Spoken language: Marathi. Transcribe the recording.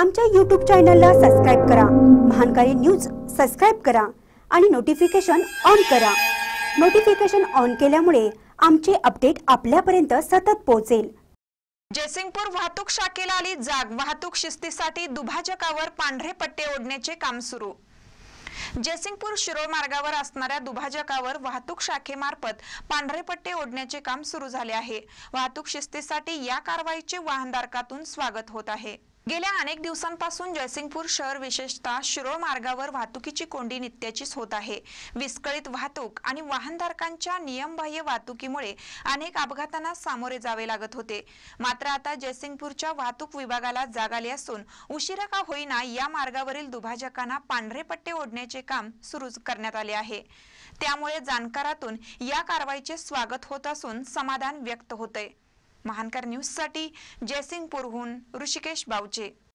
आमच्या यूट्यूब चॅनलला सबस्क्राईब करा महानकारी न्यूज सबस्क्राईब करा आणि नोटिफिकेशन ऑन करा नोटिफिकेशन ऑन केल्यामुळे आमचे अपडेट आपल्यापर्यंत सतत पोहोचेल जयसिंगपूर वाहतूक शाखेला आली जाग वाहतूक शिस्तीसाठी दुभाजकावर पांढरे पट्टे ओढण्याचे काम सुरू जयसिंगपूर शिरोळ मार्गावर असणाऱ्या दुभाजकावर वाहतूक शाखेमार्फत पांढरे पट्टे ओढण्याचे काम सुरू झाले आहे वाहतूक शिस्तीसाठी या कारवाईचे वाहनधारकातून स्वागत होत आहे गेल्या अनेक दिवसांपासून जयसिंगपूर शहर विशेषतः शिरोळ मार्गावर वाहतुकीची कोंडी नित्याचीच होत आहे विस्कळीत वाहतूक आणि वाहनधारकांच्या नियमबाह्य वाहतुकीमुळे अनेक अपघातांना सामोरे जावे लागत होते मात्र आता जयसिंगपूरच्या वाहतूक विभागाला जाग आली असून उशिरा का होईना या मार्गावरील दुभाजकांना पांढरे पट्टे ओढण्याचे काम सुरू करण्यात आले आहे त्यामुळे जाणकारातून या कारवाईचे स्वागत होत असून समाधान व्यक्त होते महानकर न्यूजसाठी जयसिंगपूरहून ऋषिकेश बावचे